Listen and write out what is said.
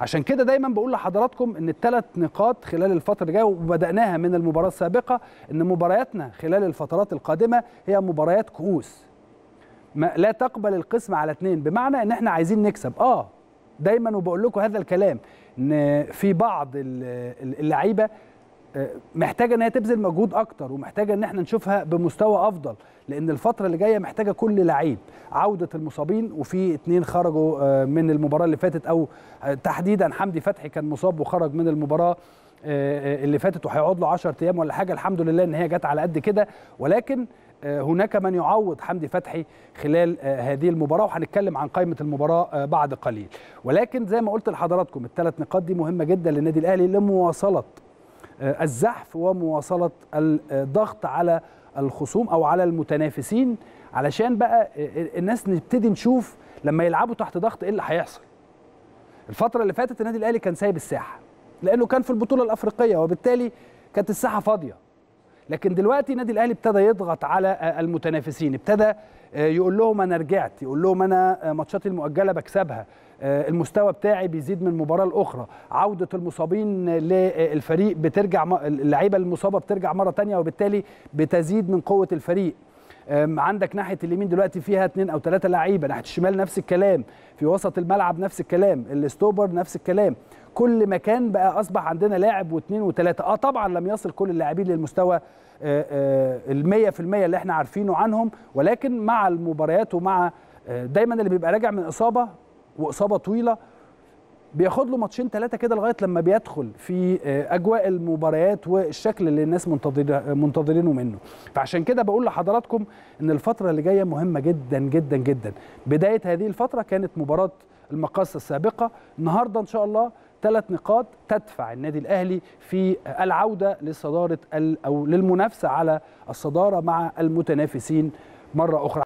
عشان كده دايما بقول لحضراتكم ان الثلاث نقاط خلال الفتره الجايه وبداناها من المباراه السابقه ان مبارياتنا خلال الفترات القادمه هي مباريات كؤوس ما لا تقبل القسم على اثنين بمعنى ان احنا عايزين نكسب اه دايما وبقول لكم هذا الكلام ان في بعض اللعيبه محتاجه ان هي تبذل مجهود اكتر ومحتاجه ان احنا نشوفها بمستوى افضل لان الفتره اللي جايه محتاجه كل لعيب عوده المصابين وفي اتنين خرجوا آه، من المباراه اللي فاتت او آه، تحديدا حمدي فتحي كان مصاب وخرج من المباراه آه، اللي فاتت وهيقعد له 10 ايام ولا حاجه الحمد لله ان هي جت على قد كده ولكن هناك من يعوض حمدي فتحي خلال هذه المباراه وهنتكلم عن قائمه المباراه بعد قليل ولكن زي ما قلت لحضراتكم الثلاث نقاط دي مهمه جدا للنادي الاهلي لمواصله آه، الزحف ومواصلة الضغط على الخصوم أو على المتنافسين علشان بقى الناس نبتدي نشوف لما يلعبوا تحت ضغط ايه اللي هيحصل الفترة اللي فاتت النادي الأهلي كان سايب الساحة لأنه كان في البطولة الأفريقية وبالتالي كانت الساحة فاضية لكن دلوقتي النادي الاهلي ابتدى يضغط على آه، المتنافسين ابتدى آه، يقول لهم انا رجعت يقول لهم انا آه، ماتشاتي المؤجله بكسبها المستوى بتاعي بيزيد من المباراه الاخرى عوده المصابين للفريق بترجع اللعيبه المصابه بترجع مره تانية وبالتالي بتزيد من قوه الفريق عندك ناحيه اليمين دلوقتي فيها اثنين او ثلاثه لعيبه ناحيه الشمال نفس الكلام في وسط الملعب نفس الكلام الاستوبر نفس الكلام كل مكان بقى اصبح عندنا لاعب واثنين وثلاثه اه طبعا لم يصل كل اللاعبين للمستوى آه، آه، ال 100% اللي احنا عارفينه عنهم ولكن مع المباريات ومع آه، دايما اللي بيبقى راجع من اصابه واصابه طويله بياخد له ماتشين ثلاثه كده لغايه لما بيدخل في آه، اجواء المباريات والشكل اللي الناس منتظرينه منه فعشان كده بقول لحضراتكم ان الفتره اللي جايه مهمه جدا جدا جدا بدايه هذه الفتره كانت مباراه المقاصه السابقه النهارده ان شاء الله ثلاث نقاط تدفع النادي الاهلي في العوده لصداره او للمنافسه على الصداره مع المتنافسين مره اخرى